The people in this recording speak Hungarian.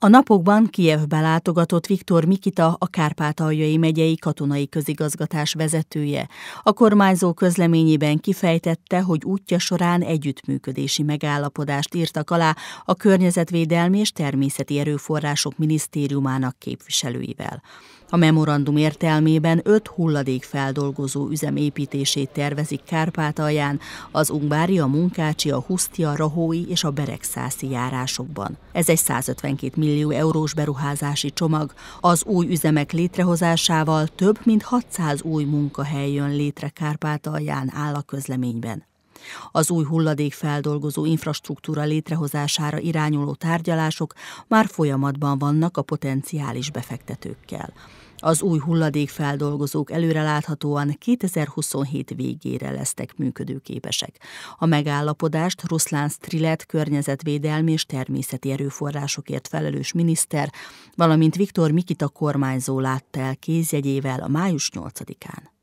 A napokban Kijevbe látogatott Viktor Mikita, a Kárpátaljai megyei katonai közigazgatás vezetője. A kormányzó közleményében kifejtette, hogy útja során együttműködési megállapodást írtak alá a Környezetvédelmi és Természeti Erőforrások Minisztériumának képviselőivel. A memorandum értelmében öt hulladékfeldolgozó üzem építését tervezik Kárpátalján, az Ungvári, a Munkácsi, a Husztia, a Rahói és a Beregszászi járásokban. Ez egy 152 millió millió eurós beruházási csomag. Az új üzemek létrehozásával több mint 600 új munkahely jön létre Kárpátalján áll a közleményben. Az új hulladékfeldolgozó infrastruktúra létrehozására irányuló tárgyalások már folyamatban vannak a potenciális befektetőkkel. Az új hulladékfeldolgozók előreláthatóan 2027 végére lesznek működőképesek. A megállapodást Ruszlán Strilet környezetvédelmi és természeti erőforrásokért felelős miniszter, valamint Viktor Mikita kormányzó látta el kézjegyével a május 8-án.